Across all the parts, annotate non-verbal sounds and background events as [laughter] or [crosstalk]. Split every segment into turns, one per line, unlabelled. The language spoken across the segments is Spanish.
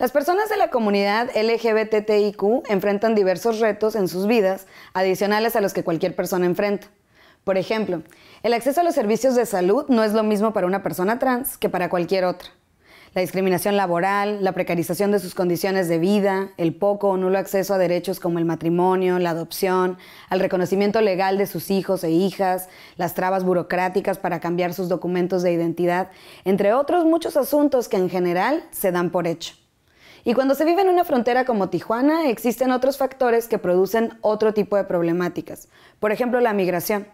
Las personas de la comunidad LGBTIQ enfrentan diversos retos en sus vidas, adicionales a los que cualquier persona enfrenta. Por ejemplo, el acceso a los servicios de salud no es lo mismo para una persona trans que para cualquier otra. La discriminación laboral, la precarización de sus condiciones de vida, el poco o nulo acceso a derechos como el matrimonio, la adopción, al reconocimiento legal de sus hijos e hijas, las trabas burocráticas para cambiar sus documentos de identidad, entre otros muchos asuntos que en general se dan por hecho. Y cuando se vive en una frontera como Tijuana, existen otros factores que producen otro tipo de problemáticas. Por ejemplo, la migración.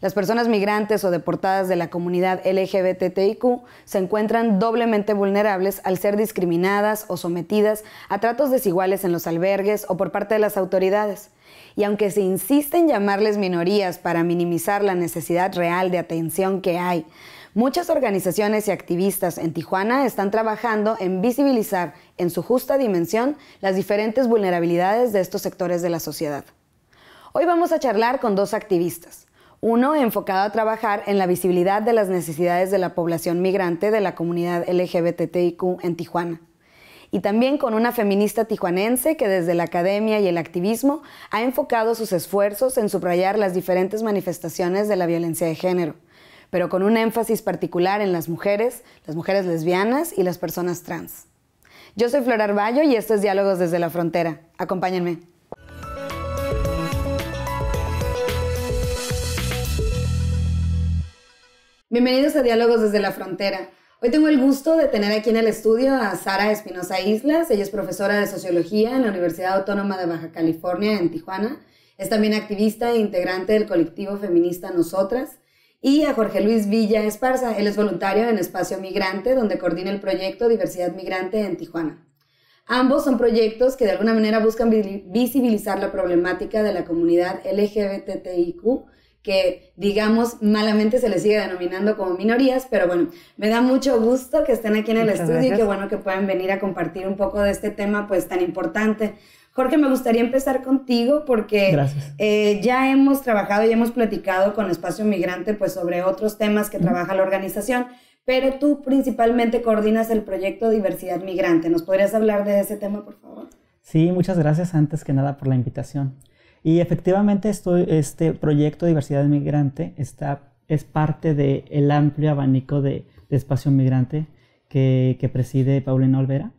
Las personas migrantes o deportadas de la comunidad LGBTIQ se encuentran doblemente vulnerables al ser discriminadas o sometidas a tratos desiguales en los albergues o por parte de las autoridades. Y aunque se insiste en llamarles minorías para minimizar la necesidad real de atención que hay, Muchas organizaciones y activistas en Tijuana están trabajando en visibilizar en su justa dimensión las diferentes vulnerabilidades de estos sectores de la sociedad. Hoy vamos a charlar con dos activistas, uno enfocado a trabajar en la visibilidad de las necesidades de la población migrante de la comunidad LGBTIQ en Tijuana y también con una feminista tijuanense que desde la academia y el activismo ha enfocado sus esfuerzos en subrayar las diferentes manifestaciones de la violencia de género pero con un énfasis particular en las mujeres, las mujeres lesbianas y las personas trans. Yo soy Flor Arballo y esto es Diálogos desde la Frontera. Acompáñenme. Bienvenidos a Diálogos desde la Frontera. Hoy tengo el gusto de tener aquí en el estudio a Sara Espinosa Islas. Ella es profesora de Sociología en la Universidad Autónoma de Baja California en Tijuana. Es también activista e integrante del colectivo feminista Nosotras y a Jorge Luis Villa Esparza. Él es voluntario en Espacio Migrante, donde coordina el proyecto Diversidad Migrante en Tijuana. Ambos son proyectos que de alguna manera buscan visibilizar la problemática de la comunidad LGBTIQ, que digamos malamente se le sigue denominando como minorías, pero bueno, me da mucho gusto que estén aquí en el estudio y que bueno que puedan venir a compartir un poco de este tema pues tan importante. Jorge, me gustaría empezar contigo porque eh, ya hemos trabajado y hemos platicado con Espacio Migrante pues, sobre otros temas que trabaja la organización, pero tú principalmente coordinas el proyecto Diversidad Migrante. ¿Nos podrías hablar de ese tema, por favor?
Sí, muchas gracias antes que nada por la invitación. Y efectivamente estoy, este proyecto Diversidad Migrante está, es parte del el amplio abanico de, espacio migrante que, que preside Paulina Olvera.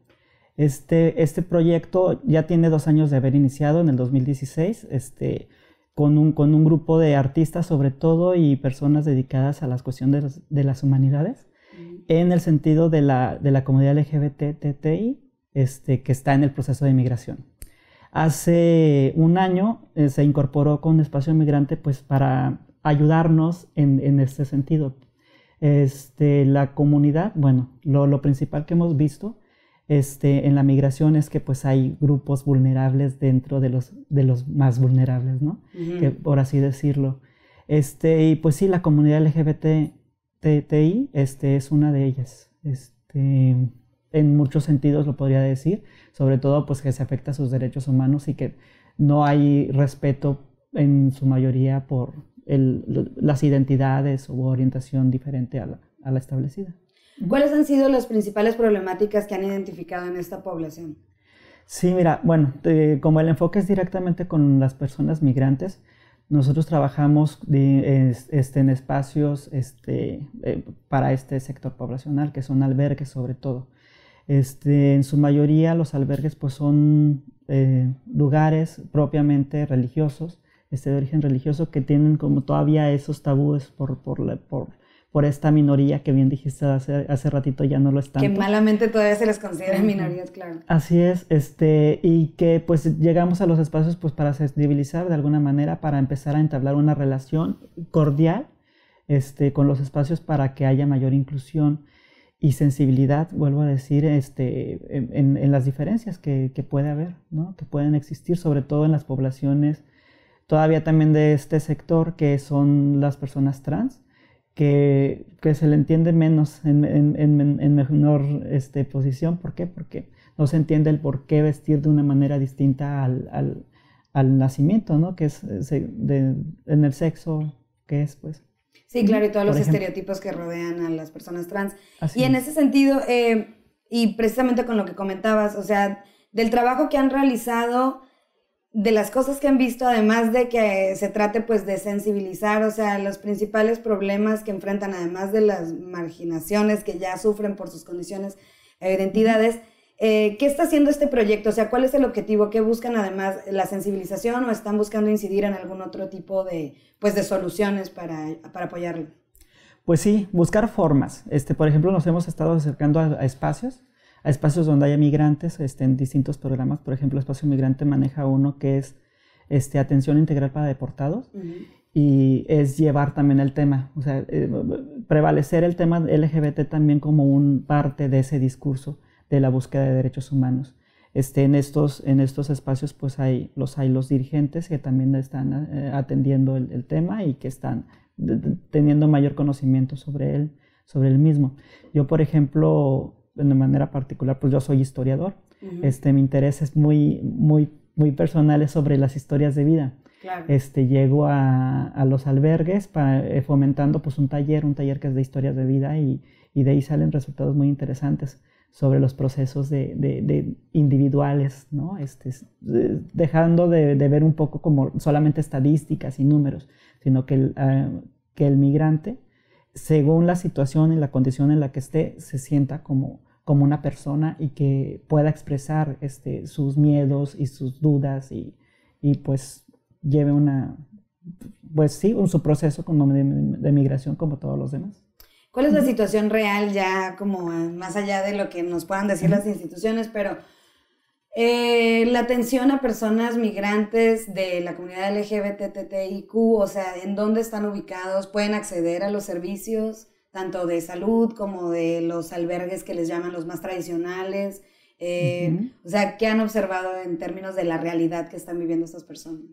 Este, este proyecto ya tiene dos años de haber iniciado en el 2016, este, con, un, con un grupo de artistas sobre todo y personas dedicadas a las cuestiones de, las humanidades, en el sentido de la, de la comunidad LGBTTI este, que está en el proceso de inmigración. Hace un año eh, se incorporó con Espacio Migrante pues, para ayudarnos en, en este sentido. Este, la comunidad, bueno, lo, lo principal que hemos visto este, en la migración es que pues hay grupos vulnerables dentro de los, de los más vulnerables, ¿no? por así decirlo. Este, y pues sí, la comunidad LGBTI este, es una de ellas. Este, en muchos sentidos lo podría decir, sobre todo pues que se afecta a sus derechos humanos y que no hay respeto en su mayoría por las identidades o orientación diferente a la establecida.
¿Cuáles han sido las principales problemáticas que han identificado en esta población?
Sí, mira, bueno, como el enfoque es directamente con las personas migrantes, nosotros trabajamos este, en espacios este, eh, para este sector poblacional, que son albergues sobre todo. Este, en su mayoría los albergues pues, son eh, lugares propiamente religiosos, de origen religioso, que tienen como todavía esos tabúes por, por, la, por por esta minoría que bien dijiste hace, hace ratito ya no lo están. Que malamente
todavía se les considera minorías, claro.
Así es, este, y que pues llegamos a los espacios pues para sensibilizar de alguna manera, para empezar a entablar una relación cordial este, con los espacios para que haya mayor inclusión y sensibilidad, vuelvo a decir, este, en, las diferencias que, que puede haber, ¿no? que pueden existir, sobre todo en las poblaciones todavía también de este sector que son las personas trans que, que se le entiende menos, en, menor este, posición. ¿Por qué? Porque no se entiende el por qué vestir de una manera distinta al, nacimiento, ¿no? Que es eh, de, en el sexo, que es, pues. Sí, claro, y todos los
estereotipos que rodean a las personas trans. y en ese sentido, eh, y precisamente con lo que comentabas, o sea, del trabajo que han realizado de las cosas que han visto, además de que se trate pues de sensibilizar, o sea, los principales problemas que enfrentan, además de las marginaciones que ya sufren por sus condiciones e identidades, eh, ¿qué está haciendo este proyecto? O sea, ¿cuál es el objetivo? ¿Qué buscan además? ¿La sensibilización o están buscando incidir en algún otro tipo de, pues, de soluciones para, para apoyarlo?
Pues sí, buscar formas. Este, por ejemplo, nos hemos estado acercando a espacios a espacios donde haya migrantes estén en distintos programas. Por ejemplo, Espacio Migrante maneja uno que es este, atención integral para deportados y es llevar también el tema, o sea, eh, prevalecer el tema LGBT también como un parte de ese discurso de la búsqueda de derechos humanos. Este, en, estos, en estos espacios pues hay los, hay los dirigentes que también están eh, atendiendo el, tema y que están teniendo mayor conocimiento sobre él, sobre el mismo. Yo, por ejemplo, de manera particular, pues yo soy historiador. este, mi interés es muy, muy, muy personal, sobre las historias de vida. Este, llego a, a los albergues para, eh, fomentando pues, un taller, un taller que es de historias de vida y, y de ahí salen resultados muy interesantes sobre los procesos de, de, individuales, ¿no? Este, dejando de, de, ver un poco como solamente estadísticas y números, sino que el, ah, que el migrante, según la situación y la condición en la que esté, se sienta como como una persona y que pueda expresar este, sus miedos y sus dudas y, y pues lleve una, pues sí, su proceso de, de, migración como todos los demás.
¿Cuál es la situación real ya como más allá de lo que nos puedan decir las instituciones, pero eh, la atención a personas migrantes de la comunidad LGBTTIQ, o sea, ¿en dónde están ubicados? ¿Pueden acceder a los servicios? tanto de salud como de los albergues que les llaman los más tradicionales. Eh, o sea, ¿qué han observado en términos de la realidad que están viviendo estas personas?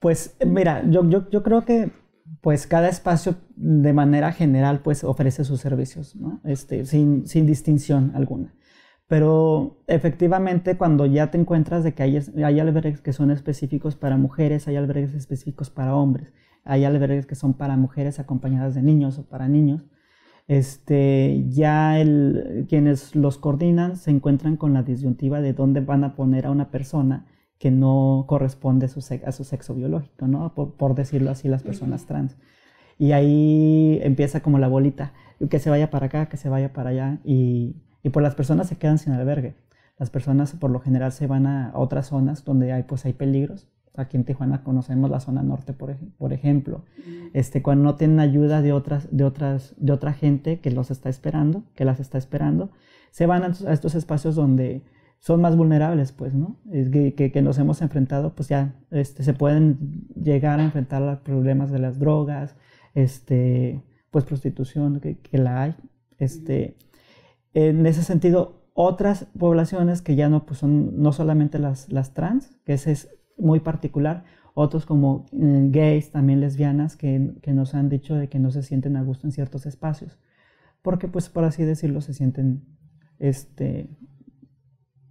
Pues mira, yo, yo, yo creo que pues cada espacio de manera general pues ofrece sus servicios, Este, sin, sin distinción alguna. Pero efectivamente cuando ya te encuentras de que hay, hay albergues que son específicos para mujeres, hay albergues específicos para hombres, hay albergues que son para mujeres acompañadas de niños o para niños, este, ya el, quienes los coordinan se encuentran con la disyuntiva de dónde van a poner a una persona que no corresponde a su, sexo, biológico, ¿no? Por, decirlo así, las personas trans. Y ahí empieza como la bolita, que se vaya para acá, que se vaya para allá, y, y pues las personas se quedan sin albergue. Las personas por lo general se van a otras zonas donde hay, pues hay peligros Aquí en Tijuana conocemos la zona norte, por, ejemplo. Este, cuando no tienen ayuda de, otras, de, otras, de otra gente que los está esperando, que las está esperando, se van a, estos espacios donde son más vulnerables, pues, ¿no? Que, que, nos hemos enfrentado, pues ya este, se pueden llegar a enfrentar los problemas de las drogas, este, pues prostitución, que, la hay. Este, en ese sentido, otras poblaciones que ya no, pues son no solamente las, las trans, que ese es muy particular. Otros como eh, gays, también lesbianas, que, nos han dicho de que no se sienten a gusto en ciertos espacios. Porque, pues, por así decirlo, se sienten este,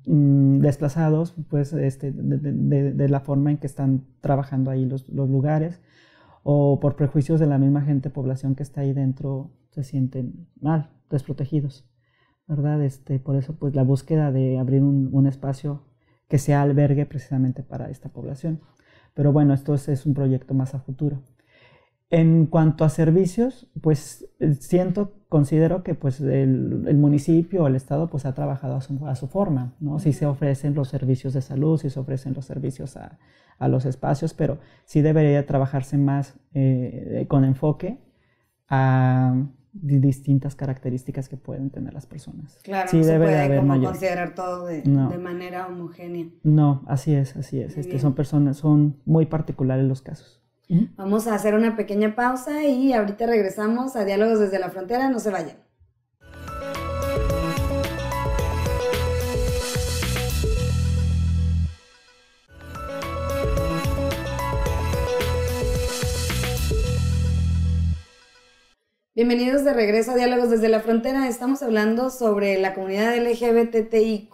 mm, desplazados pues, este, de, la forma en que están trabajando ahí los, lugares. O por prejuicios de la misma gente, población que está ahí dentro, se sienten mal, desprotegidos. ¿Verdad? Este, por eso, pues, la búsqueda de abrir un, un espacio que sea albergue precisamente para esta población. Pero bueno, esto es, un proyecto más a futuro. En cuanto a servicios, pues eh, siento, considero que pues el, municipio o el Estado pues ha trabajado a su, forma, ¿no? sí se ofrecen los servicios de salud, sí se ofrecen los servicios a, a, los espacios, pero sí debería trabajarse más eh, con enfoque a distintas características que pueden tener las personas. Claro, no debe se puede considerar todo de, de,
manera homogénea.
No, así es, así es. Este, son personas, son muy particulares los casos.
Vamos a hacer una pequeña pausa y ahorita regresamos a Diálogos desde la Frontera, no se vayan. Bienvenidos de regreso a Diálogos desde la Frontera. Estamos hablando sobre la comunidad LGBTIQ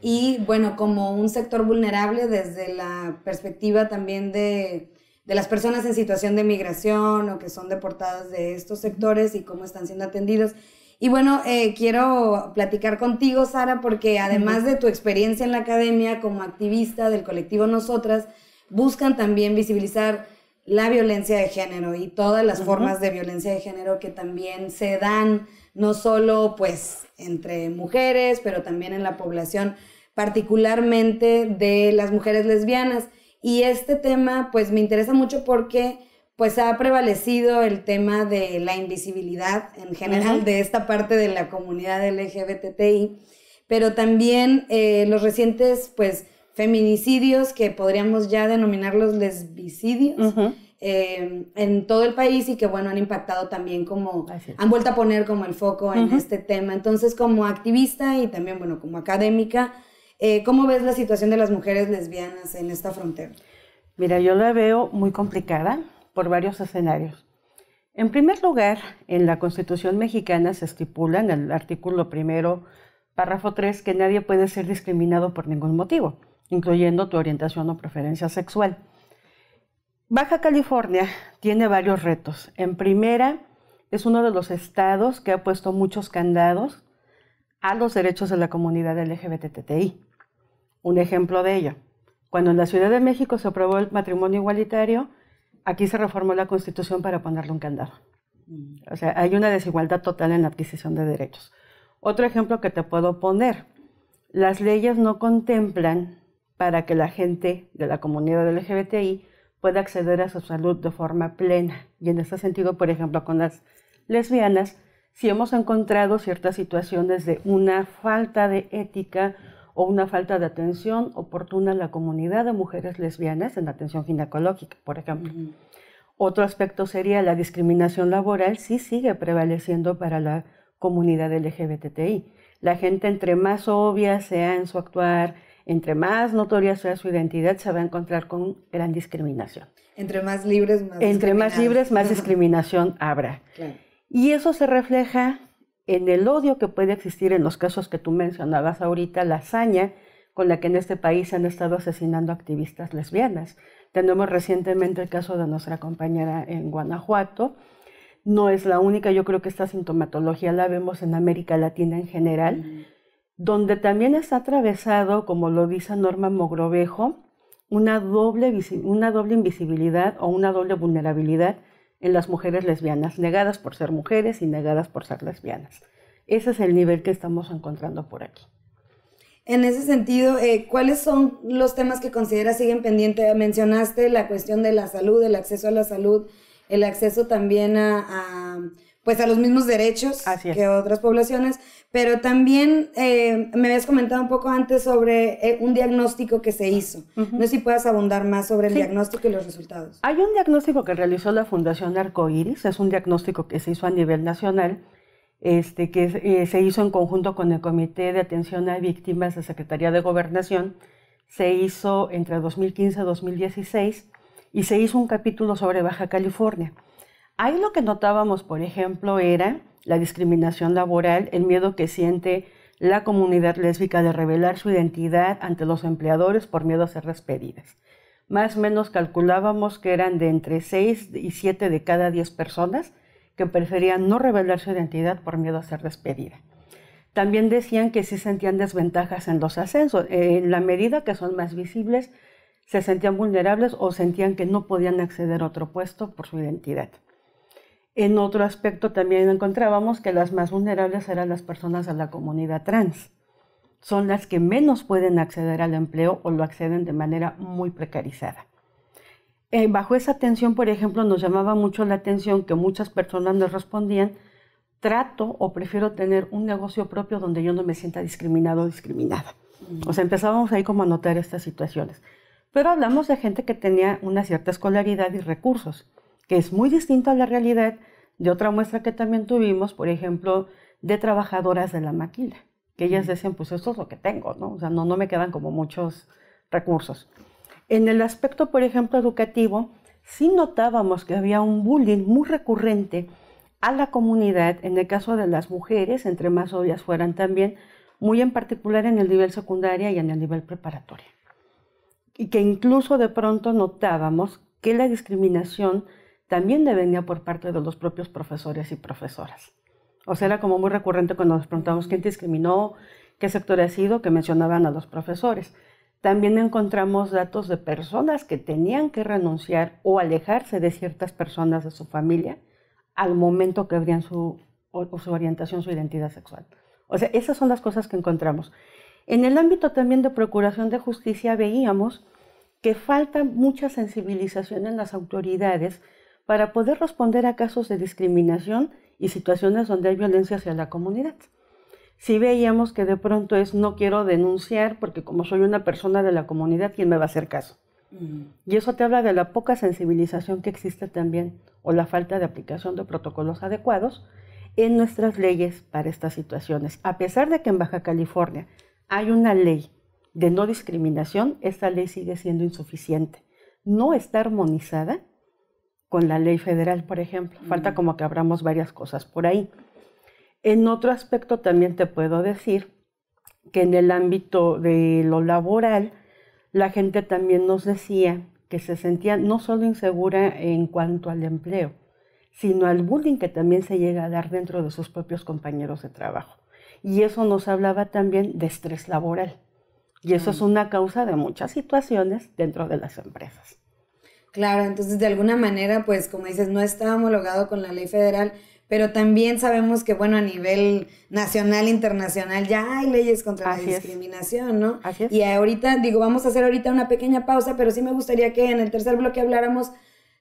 y, bueno, como un sector vulnerable desde la perspectiva también de, de las personas en situación de migración o que son deportadas de estos sectores y cómo están siendo atendidos. Y bueno, eh, quiero platicar contigo, Sara, porque además de tu experiencia en la academia como activista del colectivo Nosotras, buscan también visibilizar la violencia de género y todas las formas de violencia de género que también se dan, no solo pues entre mujeres, pero también en la población, particularmente de las mujeres lesbianas. Y este tema pues me interesa mucho porque pues ha prevalecido el tema de la invisibilidad en general de esta parte de la comunidad LGBTI, pero también eh, los recientes pues feminicidios que podríamos ya denominarlos lesbicidios. Eh, en todo el país y que bueno han impactado también como han vuelto a poner como el foco en este tema entonces como activista y también bueno como académica eh, cómo ves la situación de las mujeres lesbianas en esta frontera
mira yo la veo muy complicada por varios escenarios en primer lugar, en la Constitución mexicana se estipula en el artículo primero, párrafo 3, que nadie puede ser discriminado por ningún motivo incluyendo tu orientación o preferencia sexual. Baja California tiene varios retos. En primera, es uno de los estados que ha puesto muchos candados a los derechos de la comunidad LGBTTI. Un ejemplo de ello, cuando en la Ciudad de México se aprobó el matrimonio igualitario, aquí se reformó la Constitución para ponerle un candado. O sea, hay una desigualdad total en la adquisición de derechos. Otro ejemplo que te puedo poner, las leyes no contemplan para que la gente de la comunidad LGBTI pueda acceder a su salud de forma plena. Y en ese sentido, por ejemplo, con las lesbianas, si hemos encontrado ciertas situaciones de una falta de ética o una falta de atención oportuna a la comunidad de mujeres lesbianas en la atención ginecológica, por ejemplo. Otro aspecto sería la discriminación laboral, sí sigue prevaleciendo para la comunidad LGBTI. La gente entre más obvia sea en su actuar, entre más notoria sea su identidad, se va a encontrar con gran discriminación.
Entre más libres, más Entre más libres,
más [laughs] discriminación habrá. Y eso se refleja en el odio que puede existir en los casos que tú mencionabas ahorita, la hazaña con la que en este país han estado asesinando activistas lesbianas. Tenemos recientemente el caso de nuestra compañera en Guanajuato. No es la única, yo creo que esta sintomatología la vemos en América Latina en general donde también está atravesado, como lo dice Norma Mogrovejo, una doble, una doble invisibilidad o una doble vulnerabilidad en las mujeres lesbianas, negadas por ser mujeres y negadas por ser lesbianas. Ese es el nivel que estamos encontrando por aquí.
En ese sentido, eh, ¿cuáles son los temas que consideras siguen pendientes? Mencionaste la cuestión de la salud, el acceso a la salud, el acceso también a pues a los mismos derechos que otras poblaciones, pero también eh, me habías comentado un poco antes sobre eh, un diagnóstico que se hizo. No sé si puedas abundar más sobre el diagnóstico y los resultados.
Hay un diagnóstico que realizó la Fundación Arcoiris, es un diagnóstico que se hizo a nivel nacional, este, que eh, se hizo en conjunto con el Comité de Atención a Víctimas de Secretaría de Gobernación. Se hizo entre 2015 y 2016 y se hizo un capítulo sobre Baja California. Ahí lo que notábamos, por ejemplo, era la discriminación laboral, el miedo que siente la comunidad lésbica de revelar su identidad ante los empleadores por miedo a ser despedidas. Más o menos calculábamos que eran de entre 6 y 7 de cada 10 personas que preferían no revelar su identidad por miedo a ser despedida. También decían que sí sentían desventajas en los ascensos. En la medida que son más visibles, se sentían vulnerables o sentían que no podían acceder a otro puesto por su identidad. En otro aspecto también encontrábamos que las más vulnerables eran las personas de la comunidad trans. Son las que menos pueden acceder al empleo o lo acceden de manera muy precarizada. Eh, bajo esa atención, por ejemplo, nos llamaba mucho la atención que muchas personas nos respondían, trato o prefiero tener un negocio propio donde yo no me sienta discriminado o discriminada. O sea, empezábamos ahí como a notar estas situaciones. Pero hablamos de gente que tenía una cierta escolaridad y recursos es muy distinto a la realidad de otra muestra que también tuvimos, por ejemplo, de trabajadoras de la maquila, que ellas decían, pues esto es lo que tengo, ¿no? O sea, no, no me quedan como muchos recursos. En el aspecto, por ejemplo, educativo, sí notábamos que había un bullying muy recurrente a la comunidad, en el caso de las mujeres, entre más obvias fueran también, muy en particular en el nivel secundaria y en el nivel preparatorio. Y que incluso de pronto notábamos que la discriminación también venía por parte de los propios profesores y profesoras. O sea, era como muy recurrente cuando nos preguntamos quién discriminó, qué sector ha sido, que mencionaban a los profesores. También encontramos datos de personas que tenían que renunciar o alejarse de ciertas personas de su familia al momento que abrían su, su orientación, su identidad sexual. O sea, esas son las cosas que encontramos. En el ámbito también de procuración de justicia veíamos que falta mucha sensibilización en las autoridades para poder responder a casos de discriminación y situaciones donde hay violencia hacia la comunidad. Si veíamos que de pronto es no quiero denunciar porque como soy una persona de la comunidad, ¿quién me va a hacer caso? Mm. Y eso te habla de la poca sensibilización que existe también o la falta de aplicación de protocolos adecuados en nuestras leyes para estas situaciones. A pesar de que en Baja California hay una ley de no discriminación, esta ley sigue siendo insuficiente. No está armonizada con la ley federal, por ejemplo. Falta como que abramos varias cosas por ahí. En otro aspecto también te puedo decir que en el ámbito de lo laboral, la gente también nos decía que se sentía no solo insegura en cuanto al empleo, sino al bullying que también se llega a dar dentro de sus propios compañeros de trabajo. Y eso nos hablaba también de estrés laboral. Y eso es una causa de muchas situaciones dentro de las empresas.
Claro, entonces de alguna manera, pues como dices, no está homologado con la ley federal, pero también sabemos que, bueno, a nivel nacional, internacional, ya hay leyes contra la discriminación, ¿no? Así Y ahorita, digo, vamos a hacer ahorita una pequeña pausa, pero sí me gustaría que en el tercer bloque habláramos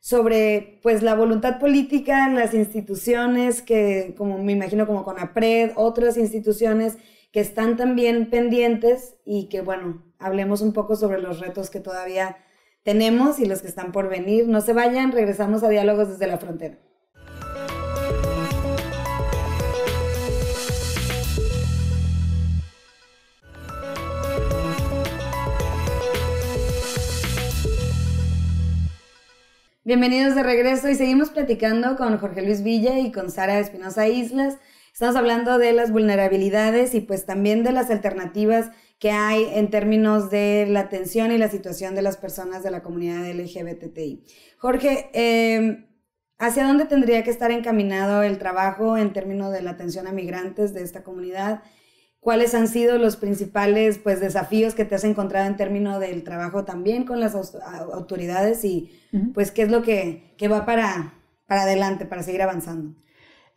sobre pues la voluntad política, en las instituciones que, como me imagino, como con APRED, otras instituciones que están también pendientes y que, bueno, hablemos un poco sobre los retos que todavía tenemos y los que están por venir. No se vayan, regresamos a Diálogos desde la Frontera. Bienvenidos de regreso y seguimos platicando con Jorge Luis Villa y con Sara Espinosa Islas. Estamos hablando de las vulnerabilidades y pues también de las alternativas que hay en términos de la atención y la situación de las personas de la comunidad LGBTI. Jorge, em, ¿hacia dónde tendría que estar encaminado el trabajo en términos de la atención a migrantes de esta comunidad? ¿Cuáles han sido los principales pues, desafíos que te has encontrado en términos del trabajo también con las autoridades y pues qué es lo que, va para, para adelante, para seguir avanzando?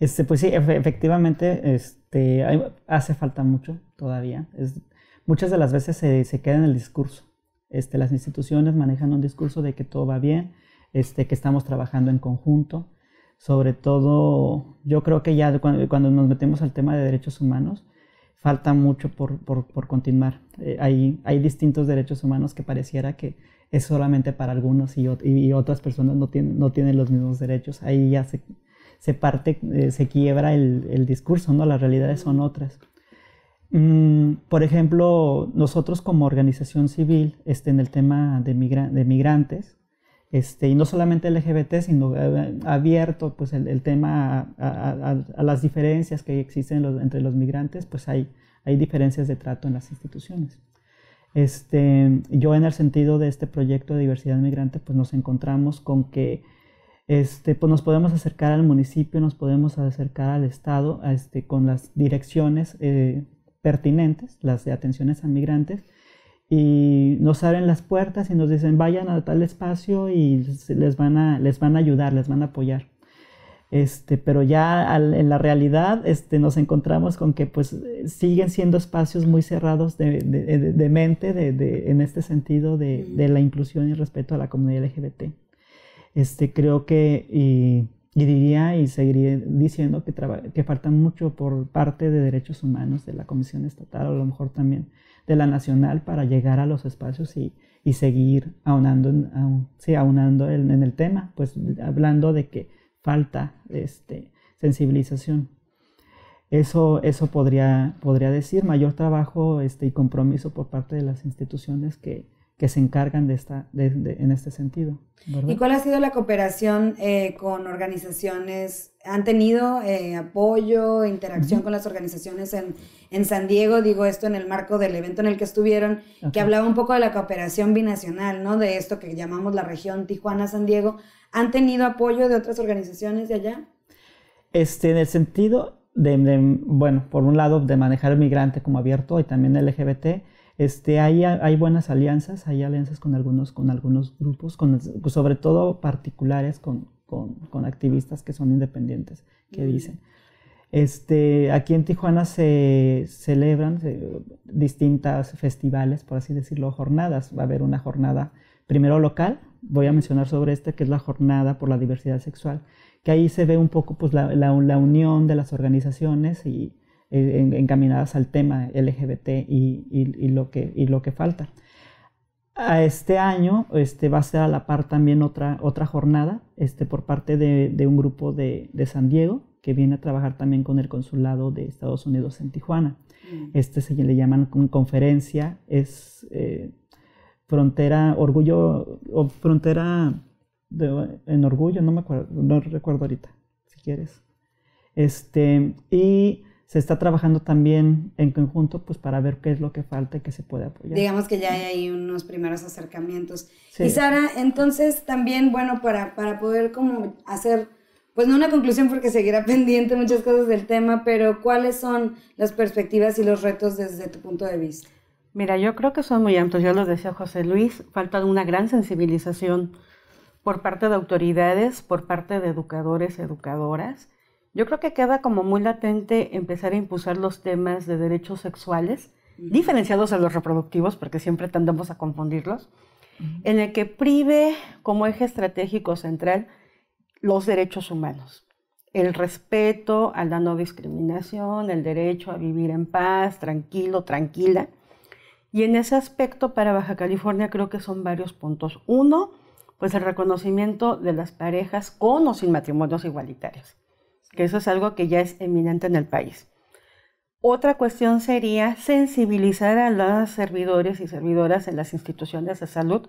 Este, pues sí, efectivamente este, hace falta mucho todavía muchas de las veces se, se queda en el discurso. Este, las instituciones manejan un discurso de que todo va bien, este, que estamos trabajando en conjunto. Sobre todo, yo creo que ya cuando, nos metemos al tema de derechos humanos, falta mucho por, continuar. Eh, hay, distintos derechos humanos que pareciera que es solamente para algunos y, otras personas no tienen, no tienen los mismos derechos. Ahí ya se, se parte, eh, se quiebra el, el discurso, ¿no? Las realidades son otras. Mm, por ejemplo, nosotros como organización civil, este, en el tema de, de migrantes, este, y no solamente LGBT, sino eh, abierto pues, el, tema a, las diferencias que existen entre los migrantes, pues hay, hay diferencias de trato en las instituciones. Este, yo en el sentido de este proyecto de diversidad migrante, pues nos encontramos con que este, pues, nos podemos acercar al municipio, nos podemos acercar al Estado este, con las direcciones eh, pertinentes, las de atenciones a migrantes, y nos abren las puertas y nos dicen vayan a tal espacio y les van a, les van a ayudar, les van a apoyar. Este, pero ya en la realidad este, nos encontramos con que pues siguen siendo espacios muy cerrados de, de, de, mente en este sentido de, la inclusión y respeto a la comunidad LGBT. Este, creo que y diría y seguiría diciendo que, que falta mucho por parte de derechos humanos de la Comisión Estatal, o a lo mejor también de la Nacional, para llegar a los espacios y, seguir aunando en, en, el tema, pues hablando de que falta este, sensibilización. Eso, eso podría, podría decir, mayor trabajo este, y compromiso por parte de las instituciones que, que se encargan de esta, en este sentido. ¿Y
cuál ha sido la cooperación eh, con organizaciones? ¿Han tenido eh, apoyo, interacción con las organizaciones en, San Diego? Digo esto en el marco del evento en el que estuvieron, que hablaba un poco de la cooperación binacional, ¿no? De esto que llamamos la región Tijuana-San Diego. ¿Han tenido apoyo de otras organizaciones de allá?
Este, en el sentido de, bueno, por un lado, de manejar el migrante como abierto y también el LGBT, este, hay, buenas alianzas, hay alianzas con algunos, grupos, sobre todo particulares, con, activistas que son independientes, que dicen. Este, aquí en Tijuana se celebran distintas festivales, por así decirlo, jornadas. Va a haber una jornada primero local, voy a mencionar sobre esta, que es la jornada por la diversidad sexual, que ahí se ve un poco pues, la unión de las organizaciones y, eh, encaminadas al tema LGBT y, lo que, y lo que falta. A este año este, va a ser a la par también otra, otra jornada este, por parte de, un grupo de, San Diego que viene a trabajar también con el consulado de Estados Unidos en Tijuana. Mm. Este se le llaman conferencia, es eh, frontera, orgullo, o frontera en orgullo, no me acuerdo, no recuerdo ahorita, si quieres. Este, y se está trabajando también en conjunto pues para ver qué es lo que falta y qué se puede
apoyar. Digamos que ya hay unos primeros acercamientos. Y Sara, entonces también, bueno, para, para poder como hacer, pues no una conclusión porque seguirá [laughs] pendiente muchas cosas del tema, pero ¿cuáles son las perspectivas y los retos desde tu punto de vista? Mira,
yo creo que son muy amplios, ya lo decía José Luis, falta una gran sensibilización por parte de autoridades, por parte de educadores, educadoras, yo creo que queda como muy latente empezar a impulsar los temas de derechos sexuales, diferenciados a los reproductivos, porque siempre tendemos a confundirlos, en el que prive como eje estratégico central los derechos humanos, el respeto a la no discriminación, el derecho a vivir en paz, tranquilo, tranquila. Y en ese aspecto para Baja California creo que son varios puntos. Uno, pues el reconocimiento de las parejas con o sin matrimonios igualitarios que eso es algo que ya es eminente en el país. Otra cuestión sería sensibilizar a los servidores y servidoras en las instituciones de salud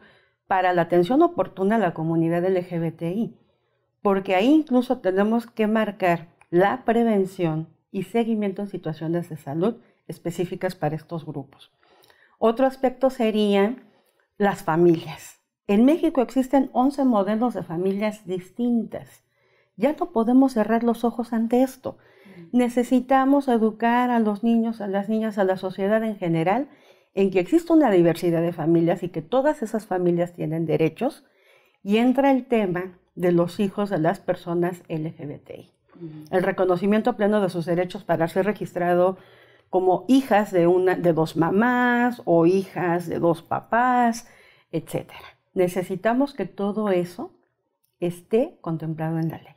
para la atención oportuna a la comunidad LGBTI, porque ahí incluso tenemos que marcar la prevención y seguimiento en situaciones de salud específicas para estos grupos. Otro aspecto serían las familias. En México existen 11 modelos de familias distintas ya no podemos cerrar los ojos ante esto. Mm. Necesitamos educar a los niños, a las niñas, a la sociedad en general, en que existe una diversidad de familias y que todas esas familias tienen derechos. Y entra el tema de los hijos de las personas LGBTI. Mm. El reconocimiento pleno de sus derechos para ser registrado como hijas de, una, de dos mamás o hijas de dos papás, etc. Necesitamos que todo eso esté contemplado en la ley.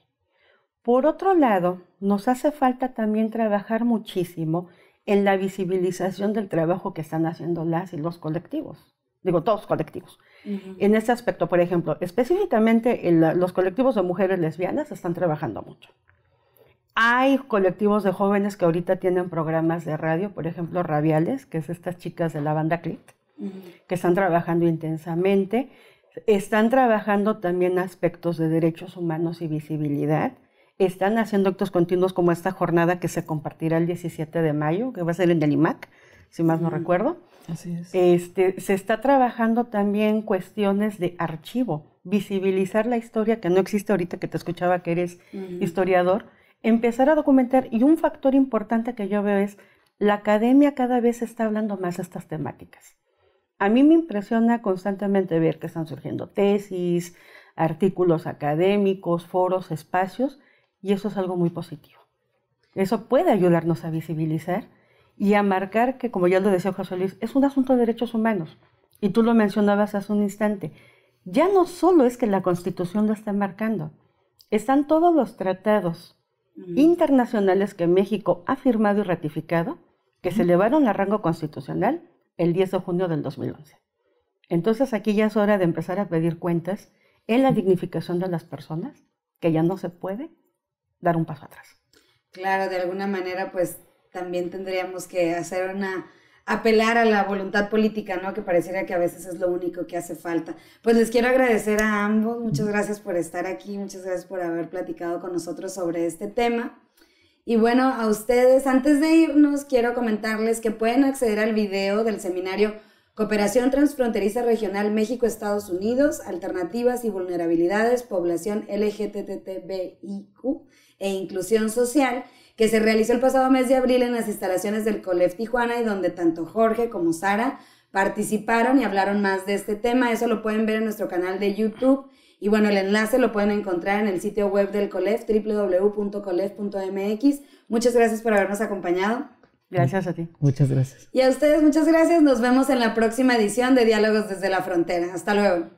Por otro lado, nos hace falta también trabajar muchísimo en la visibilización del trabajo que están haciendo las y los colectivos, digo, todos colectivos. En ese aspecto, por ejemplo, específicamente los colectivos de mujeres lesbianas están trabajando mucho. Hay colectivos de jóvenes que ahorita tienen programas de radio, por ejemplo, Rabiales, que es estas chicas de la banda Clit, que están trabajando intensamente. Están trabajando también aspectos de derechos humanos y visibilidad están haciendo actos continuos como esta jornada que se compartirá el 17 de mayo, que va a ser en el si más no recuerdo. Así es. Este, se está trabajando también cuestiones de archivo, visibilizar la historia que no existe ahorita, que te escuchaba que eres historiador, empezar a documentar y un factor importante que yo veo es la academia cada vez está hablando más de estas temáticas. A mí me impresiona constantemente ver que están surgiendo tesis, artículos académicos, foros, espacios y eso es algo muy positivo. Eso puede ayudarnos a visibilizar y a marcar que, como ya lo decía José Luis, es un asunto de derechos humanos. Y tú lo mencionabas hace un instante. Ya no solo es que la Constitución lo está marcando, están todos los tratados internacionales que México ha firmado y ratificado, que se elevaron a rango constitucional el 10 de junio del 2011. Entonces aquí ya es hora de empezar a pedir cuentas en la dignificación de las personas, que ya no se puede dar un paso atrás.
Claro, de alguna manera pues también tendríamos que hacer una apelar a la voluntad política, ¿no? Que pareciera que a veces es lo único que hace falta. Pues les quiero agradecer a ambos, muchas gracias por estar aquí, muchas gracias por haber platicado con nosotros sobre este tema. Y bueno, a ustedes, antes de irnos, quiero comentarles que pueden acceder al video del seminario Cooperación Transfronteriza Regional México-Estados Unidos, Alternativas y Vulnerabilidades, Población LGTBIQ e Inclusión Social, que se realizó el pasado mes de abril en las instalaciones del COLEF Tijuana y donde tanto Jorge como Sara participaron y hablaron más de este tema. Eso lo pueden ver en nuestro canal de YouTube. Y bueno, el enlace lo pueden encontrar en el sitio web del COLEF, www.colef.mx. Muchas gracias por habernos acompañado. Gracias a ti.
Muchas gracias.
Y a ustedes, muchas gracias. Nos vemos en la próxima edición de Diálogos desde la Frontera. Hasta luego.